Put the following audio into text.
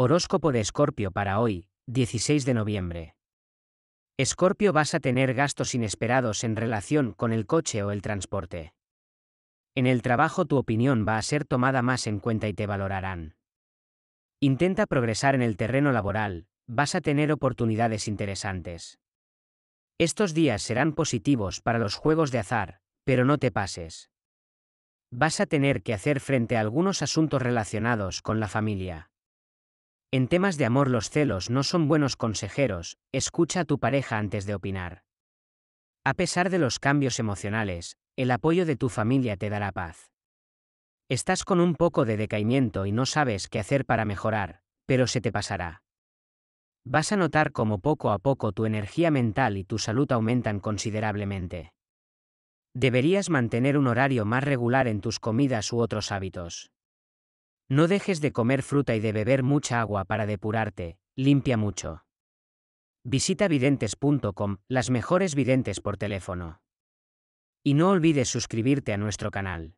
Horóscopo de Escorpio para hoy, 16 de noviembre. Escorpio vas a tener gastos inesperados en relación con el coche o el transporte. En el trabajo tu opinión va a ser tomada más en cuenta y te valorarán. Intenta progresar en el terreno laboral, vas a tener oportunidades interesantes. Estos días serán positivos para los juegos de azar, pero no te pases. Vas a tener que hacer frente a algunos asuntos relacionados con la familia. En temas de amor los celos no son buenos consejeros, escucha a tu pareja antes de opinar. A pesar de los cambios emocionales, el apoyo de tu familia te dará paz. Estás con un poco de decaimiento y no sabes qué hacer para mejorar, pero se te pasará. Vas a notar cómo poco a poco tu energía mental y tu salud aumentan considerablemente. Deberías mantener un horario más regular en tus comidas u otros hábitos. No dejes de comer fruta y de beber mucha agua para depurarte, limpia mucho. Visita videntes.com, las mejores videntes por teléfono. Y no olvides suscribirte a nuestro canal.